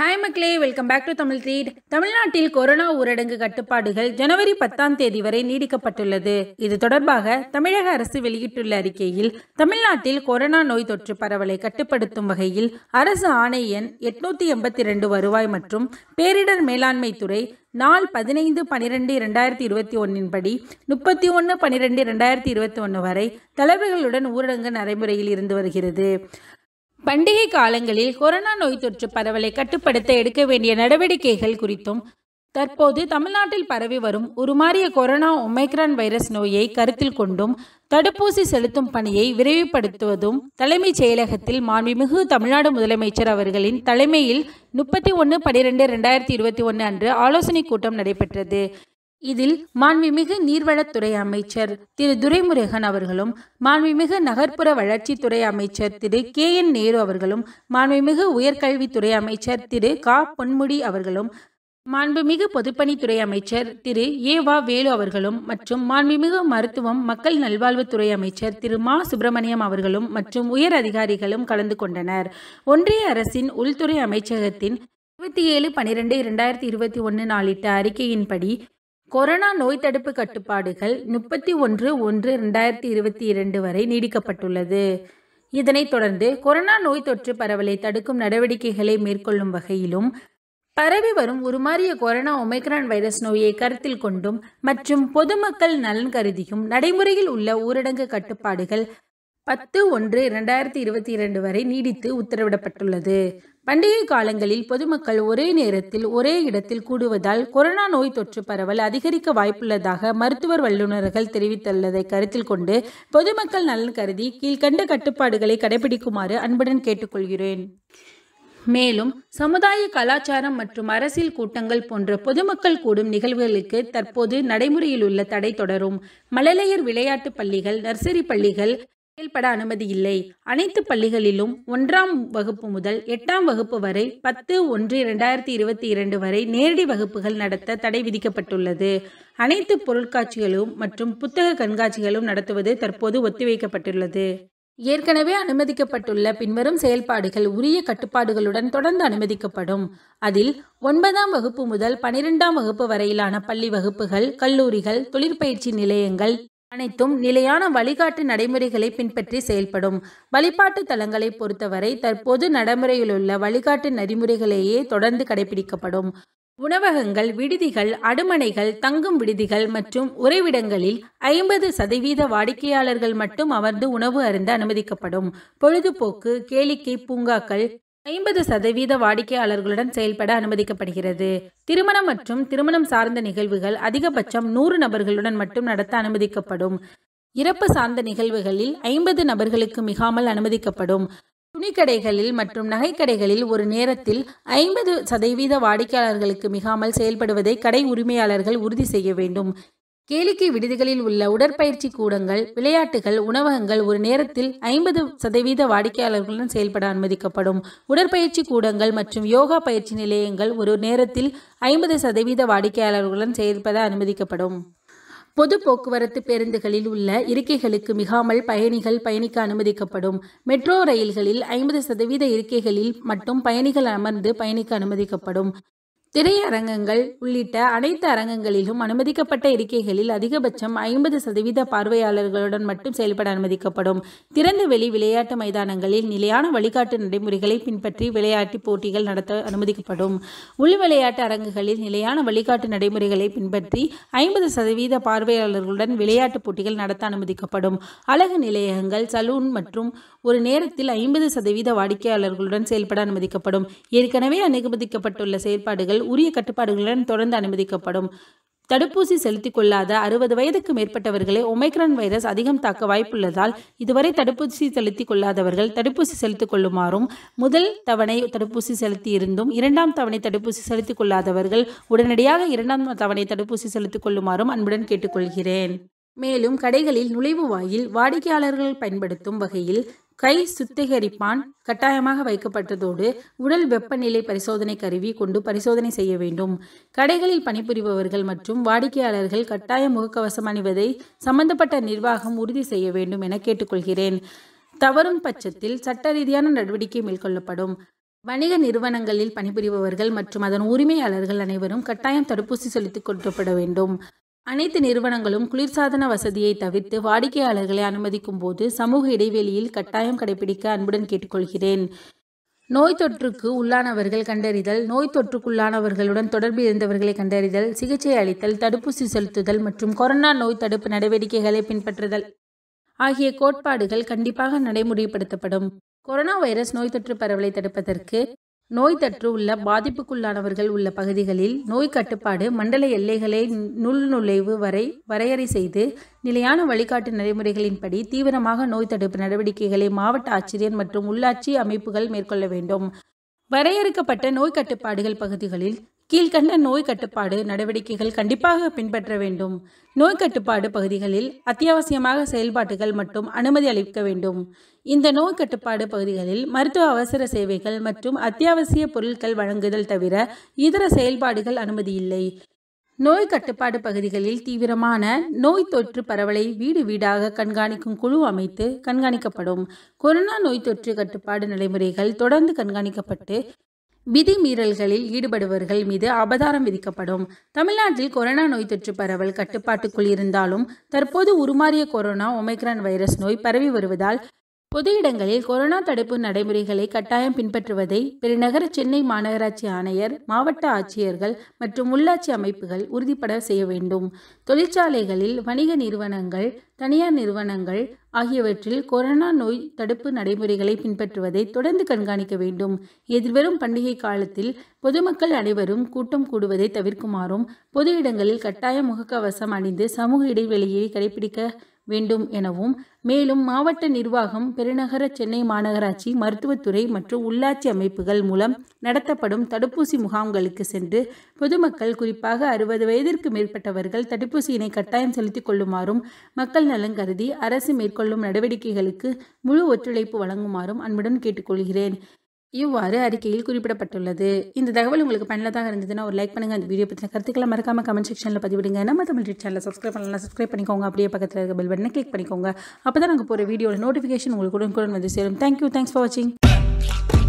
hi மக்களே welcome back to Tamil treat தமிழ்நாட்டில் corona ஊரடங்கு கட்டுப்பாடுகள் ஜனவரி பத்தாம் தேதி வரை நீடிக்கப்பட்டுள்ளது இது தொடர்பாக தமிழக அரசு வெளியிட்டுள்ள அறிக்கையில் தமிழ்நாட்டில் கொரோனா நோய் தொற்று பரவலை கட்டுப்படுத்தும் வகையில் அரசு ஆணைய எண் எட்நூத்தி எண்பத்தி ரெண்டு வருவாய் மற்றும் பேரிடர் மேலாண்மை துறை நாள் பதினைந்து பனிரெண்டு இரண்டாயிரத்தி இருபத்தி ஒன்றின் படி முப்பத்தி ஒன்று பனிரெண்டு இரண்டாயிரத்தி இருபத்தி ஒன்று வரை தலைவர்களுடன் ஊரடங்கு நடைமுறையில் இருந்து வருகிறது பண்டிகை காலங்களில் கொரோனா நோய் தொற்று பரவலை கட்டுப்படுத்த எடுக்க வேண்டிய நடவடிக்கைகள் குறித்தும் தற்போது தமிழ்நாட்டில் பரவி வரும் உருமாறிய கொரோனா ஒமைக்ரான் வைரஸ் நோயை கருத்தில் கொண்டும் தடுப்பூசி செலுத்தும் பணியை விரைவுபடுத்துவதும் தலைமைச் செயலகத்தில் மாண்புமிகு தமிழ்நாடு முதலமைச்சர் அவர்களின் தலைமையில் முப்பத்தி ஒன்று பனிரெண்டு ரெண்டாயிரத்தி இருபத்தி ஒன்று அன்று ஆலோசனைக் கூட்டம் நடைபெற்றது இதில் மாண்புமிகு நீர்வளத்துறை அமைச்சர் திரு துரைமுருகன் அவர்களும் மாண்புமிகு நகர்ப்புற வளர்ச்சித்துறை அமைச்சர் திரு கே என் நேரு அவர்களும் மாண்புமிகு உயர்கல்வித்துறை அமைச்சர் திரு கா பொன்முடி அவர்களும் மாண்புமிகு பொதுப்பணித்துறை அமைச்சர் திரு ஏ வா வேலு அவர்களும் மற்றும் மாண்புமிகு மருத்துவம் மக்கள் நல்வாழ்வுத்துறை அமைச்சர் திரு மா சுப்பிரமணியம் அவர்களும் மற்றும் உயர் அதிகாரிகளும் கலந்து கொண்டனர் ஒன்றிய அரசின் உள்துறை அமைச்சகத்தின் இருபத்தி ஏழு பனிரெண்டு இரண்டாயிரத்தி இருபத்தி ஒன்று நாளிட்ட அறிக்கையின்படி கொரோனா நோய் தடுப்பு கட்டுப்பாடுகள் முப்பத்தி ஒன்று ஒன்று ரெண்டாயிரத்தி இருபத்தி இரண்டு வரை நீடிக்கப்பட்டுள்ளது இதனைத் தொடர்ந்து கொரோனா நோய் தொற்று பரவலை தடுக்கும் நடவடிக்கைகளை மேற்கொள்ளும் வகையிலும் பரவி வரும் உருமாறிய கொரோனா ஒமைக்ரான் வைரஸ் நோயை கருத்தில் கொண்டும் மற்றும் பொதுமக்கள் நலன் கருதியும் நடைமுறையில் உள்ள ஊரடங்கு கட்டுப்பாடுகள் பத்து ஒன்று இரண்டாயிரத்தி இருபத்தி இரண்டு வரை நீடித்து உத்தரவிடப்பட்டுள்ளது பண்டிகை காலங்களில் பொதுமக்கள் ஒரே நேரத்தில் ஒரே இடத்தில் கூடுவதால் கொரோனா நோய் தொற்று பரவல் அதிகரிக்க வாய்ப்புள்ளதாக மருத்துவர் வல்லுநர்கள் தெரிவித்துள்ளதை கருத்தில் கொண்டு பொதுமக்கள் நலன் கருதி கீழ்கண்ட கட்டுப்பாடுகளை கடைபிடிக்குமாறு அன்புடன் கேட்டுக்கொள்கிறேன் மேலும் சமுதாய கலாச்சாரம் மற்றும் அரசியல் கூட்டங்கள் போன்ற பொதுமக்கள் கூடும் நிகழ்வுகளுக்கு தற்போது நடைமுறையில் உள்ள தடை தொடரும் மழலையர் விளையாட்டு பள்ளிகள் நர்சரி பள்ளிகள் செயல்பட அனுமதி இல்லை அனைத்து பள்ளிகளிலும் ஒன்றாம் வகுப்பு முதல் எட்டாம் வகுப்பு வரை பத்து ஒன்று இரண்டாயிரத்தி இருபத்தி இரண்டு வரை நேரடி வகுப்புகள் நடத்த தடை விதிக்கப்பட்டுள்ளது அனைத்து பொருட்காட்சிகளும் மற்றும் புத்தக கண்காட்சிகளும் நடத்துவது தற்போது ஒத்திவைக்கப்பட்டுள்ளது ஏற்கனவே அனுமதிக்கப்பட்டுள்ள பின்வரும் செயல்பாடுகள் உரிய கட்டுப்பாடுகளுடன் தொடர்ந்து அனுமதிக்கப்படும் அதில் ஒன்பதாம் வகுப்பு முதல் பனிரெண்டாம் வகுப்பு வரையிலான பள்ளி வகுப்புகள் கல்லூரிகள் தொழிற்பயிற்சி நிலையங்கள் அனைத்தும் நிலையான வழிகாட்டு நடைமுறைகளை பின்பற்றி செயல்படும் வழிபாட்டு தலங்களை பொறுத்தவரை தற்போது நடைமுறையிலுள்ள வழிகாட்டு நெறிமுறைகளையே தொடர்ந்து கடைபிடிக்கப்படும் உணவகங்கள் விடுதிகள் அடுமனைகள் தங்கும் விடுதிகள் மற்றும் உறைவிடங்களில் ஐம்பது சதவீத வாடிக்கையாளர்கள் மட்டும் அமர்ந்து உணவு அருந்த அனுமதிக்கப்படும் பொழுதுபோக்கு கேளிக்கை பூங்காக்கள் ஐம்பது சதவீத வாடிக்கையாளர்களுடன் செயல்பட அனுமதிக்கப்படுகிறது திருமணம் மற்றும் திருமணம் சார்ந்த நிகழ்வுகள் அதிகபட்சம் நூறு நபர்களுடன் மட்டும் நடத்த அனுமதிக்கப்படும் இறப்பு சார்ந்த நிகழ்வுகளில் ஐம்பது நபர்களுக்கு மிகாமல் அனுமதிக்கப்படும் துணிக்கடைகளில் மற்றும் நகைக்கடைகளில் ஒரு நேரத்தில் ஐம்பது சதவீத வாடிக்கையாளர்களுக்கு மிகாமல் செயல்படுவதை கடை உரிமையாளர்கள் உறுதி செய்ய வேண்டும் கேளிக்கை விடுதிகளில் உள்ள உடற்பயிற்சி கூடங்கள் விளையாட்டுகள் உணவகங்கள் ஒரு நேரத்தில் ஐம்பது சதவீத வாடிக்கையாளர்களுடன் செயல்பட அனுமதிக்கப்படும் உடற்பயிற்சி கூடங்கள் மற்றும் யோகா பயிற்சி நிலையங்கள் ஒரு நேரத்தில் ஐம்பது சதவீத வாடிக்கையாளர்களுடன் செயல்பட அனுமதிக்கப்படும் பொது போக்குவரத்து பேருந்துகளில் உள்ள இருக்கைகளுக்கு மிகாமல் பயணிகள் பயணிக்க அனுமதிக்கப்படும் மெட்ரோ ரயில்களில் ஐம்பது சதவீத இருக்கைகளில் மட்டும் பயணிகள் அமர்ந்து பயணிக்க அனுமதிக்கப்படும் திரையரங்கங்கள் உள்ளிட்ட அனைத்து அரங்கங்களிலும் அனுமதிக்கப்பட்ட இருக்கைகளில் அதிகபட்சம் ஐம்பது சதவீத பார்வையாளர்களுடன் மட்டும் செயல்பட அனுமதிக்கப்படும் வெளி விளையாட்டு மைதானங்களில் நிலையான வழிகாட்டு நடைமுறைகளை பின்பற்றி விளையாட்டு போட்டிகள் நடத்த அனுமதிக்கப்படும் உள் விளையாட்டு அரங்குகளில் நிலையான வழிகாட்டு நடைமுறைகளை பின்பற்றி ஐம்பது சதவீத பார்வையாளர்களுடன் விளையாட்டு போட்டிகள் நடத்த அனுமதிக்கப்படும் அழகு நிலையங்கள் சலூன் மற்றும் ஒரு நேரத்தில் ஐம்பது சதவீத வாடிக்கையாளர்களுடன் செயல்பட அனுமதிக்கப்படும் ஏற்கனவே அனுமதிக்கப்பட்டுள்ள செயல்பாடுகள் உரிய கட்டுப்பாடுகளுடன் தொடர்ந்து அனுமதிக்கப்படும் தடுப்பூசி செலுத்திக் கொள்ளாத அறுபது வயதுக்கு மேற்பட்டவர்களை ஒமைக்ரான் வைரஸ் அதிகம் தாக்க வாய்ப்புள்ளதால் இதுவரை தடுப்பூசி செலுத்திக் கொள்ளாதவர்கள் தடுப்பூசி செலுத்திக் கொள்ளுமாறும் முதல் தவணை தடுப்பூசி செலுத்தி இருந்தும் இரண்டாம் தவணை தடுப்பூசி செலுத்திக் கொள்ளாதவர்கள் உடனடியாக இரண்டாம் தவணை தடுப்பூசி செலுத்திக் கொள்ளுமாறும் அன்புடன் கேட்டுக்கொள்கிறேன் மேலும் கடைகளில் நுழைவு வாயில் வாடிக்கையாளர்கள் பயன்படுத்தும் வகையில் கை சுத்திகரிப்பான் கட்டாயமாக வைக்கப்பட்டதோடு உடல் வெப்பநிலை பரிசோதனை கருவி கொண்டு பரிசோதனை செய்ய வேண்டும் கடைகளில் பணிபுரிபவர்கள் மற்றும் வாடிக்கையாளர்கள் கட்டாய முகக்கவசம் அணிவதை சம்பந்தப்பட்ட நிர்வாகம் உறுதி செய்ய வேண்டும் என கேட்டுக்கொள்கிறேன் தவறும் பட்சத்தில் சட்ட ரீதியான நடவடிக்கை மேற்கொள்ளப்படும் வணிக நிறுவனங்களில் பணிபுரிபவர்கள் மற்றும் அதன் உரிமையாளர்கள் அனைவரும் கட்டாயம் தடுப்பூசி செலுத்திக் கொள்ளப்பட வேண்டும் அனைத்து நிறுவனங்களும் குளிர்சாதன வசதியை தவிர்த்து வாடிக்கையாளர்களை அனுமதிக்கும் போது சமூக இடைவெளியில் கட்டாயம் கடைபிடிக்க அன்புடன் கேட்டுக்கொள்கிறேன் நோய் தொற்றுக்கு உள்ளானவர்கள் கண்டறிதல் நோய் தொற்றுக்குள்ளானவர்களுடன் தொடர்பு இருந்தவர்களை கண்டறிதல் சிகிச்சை அளித்தல் தடுப்பூசி செலுத்துதல் மற்றும் கொரோனா நோய் தடுப்பு நடவடிக்கைகளை பின்பற்றுதல் ஆகிய கோட்பாடுகள் கண்டிப்பாக நடைமுறைப்படுத்தப்படும் கொரோனா வைரஸ் நோய் தொற்று பரவலை தடுப்பதற்கு நோய் தொற்று உள்ள பாதிப்புக்குள்ளானவர்கள் உள்ள பகுதிகளில் நோய் கட்டுப்பாடு மண்டல எல்லைகளை நுள் நுழைவு வரை வரையறை செய்து நிலையான வழிகாட்டு நடைமுறைகளின்படி தீவிரமாக நோய் தடுப்பு நடவடிக்கைகளை மாவட்ட ஆட்சியர் மற்றும் உள்ளாட்சி அமைப்புகள் மேற்கொள்ள வேண்டும் வரையறுக்கப்பட்ட நோய் கட்டுப்பாடுகள் பகுதிகளில் கீழ்கண்ட நோய் கட்டுப்பாடு நடவடிக்கைகள் கண்டிப்பாக பின்பற்ற வேண்டும் நோய் கட்டுப்பாடு பகுதிகளில் அத்தியாவசியமாக செயல்பாட்டுகள் மட்டும் அனுமதி அளிக்க வேண்டும் இந்த நோய் கட்டுப்பாடு பகுதிகளில் மருத்துவ அவசர சேவைகள் மற்றும் அத்தியாவசிய பொருட்கள் வழங்குதல் தவிர இதர செயல்பாடுகள் அனுமதி இல்லை நோய் கட்டுப்பாடு பகுதிகளில் தீவிரமான நோய் தொற்று பரவலை வீடு வீடாக கண்காணிக்கும் குழு அமைத்து கண்காணிக்கப்படும் கொரோனா நோய் தொற்று கட்டுப்பாடு நடைமுறைகள் தொடர்ந்து கண்காணிக்கப்பட்டு விதிமீறல்களில் ஈடுபடுபவர்கள் மீது அபதாரம் விதிக்கப்படும் தமிழ்நாட்டில் கொரோனா நோய் தொற்று பரவல் கட்டுப்பாட்டுக்குள் இருந்தாலும் தற்போது உருமாறிய கொரோனா ஒமைக்ரான் வைரஸ் நோய் பரவி வருவதால் பொது இடங்களில் கொரோனா தடுப்பு நடைமுறைகளை கட்டாயம் பின்பற்றுவதை பெருநகர சென்னை மாநகராட்சி ஆணையர் மாவட்ட ஆட்சியர்கள் மற்றும் உள்ளாட்சி அமைப்புகள் உறுதிப்பட செய்ய வேண்டும் தொழிற்சாலைகளில் வணிக நிறுவனங்கள் தனியார் நிறுவனங்கள் ஆகியவற்றில் கொரோனா நோய் தடுப்பு நடைமுறைகளை பின்பற்றுவதை தொடர்ந்து கண்காணிக்க வேண்டும் எதிர்வரும் பண்டிகை காலத்தில் பொதுமக்கள் அனைவரும் கூட்டம் கூடுவதை தவிர்க்குமாறும் பொது இடங்களில் கட்டாய முகக்கவசம் அணிந்து சமூக இடைவெளியை கடைபிடிக்க வேண்டும் எனவும் மேலும் மாவட்ட நிர்வாகம் பெருநகர சென்னை மாநகராட்சி மருத்துவத்துறை மற்றும் உள்ளாட்சி அமைப்புகள் மூலம் நடத்தப்படும் தடுப்பூசி முகாம்களுக்கு சென்று பொதுமக்கள் குறிப்பாக அறுபது வயதிற்கு மேற்பட்டவர்கள் தடுப்பூசியினை கட்டாயம் செலுத்திக் கொள்ளுமாறும் மக்கள் நலன் கருதி அரசு மேற்கொள்ளும் நடவடிக்கைகளுக்கு முழு ஒத்துழைப்பு வழங்குமாறும் அன்புடன் கேட்டுக்கொள்கிறேன் இவ்வாறு அறிக்கையில் குறிப்பிடப்பட்டுள்ளது இந்த தகவல் உங்களுக்கு பயனுள்ளதாக இருந்ததுன்னா ஒரு லைக் பண்ணுங்கள் அந்த வீடியோ பற்றின கருத்துக்களை மறக்காம கமெண்ட் செக்ஷனில் பதிவிடுங்க நம்ம தமிழ் சேனலை சப்ஸ்கிரைப் பண்ணலாம் சப்ஸ்கிரைப் பண்ணிக்கோங்க அப்படியே பக்கத்தில் இருக்க பெல் பட்டனை கிளிக் பண்ணிக்கோங்க அப்போ தான் நாங்கள் போகிற வீடியோட நோட்டிஃபிகேஷன் உங்களுக்கு உடனுக்குடன் வந்து சேரும் தேங்க்யூ தேங்க்ஸ் ஃபார் வாட்சிங்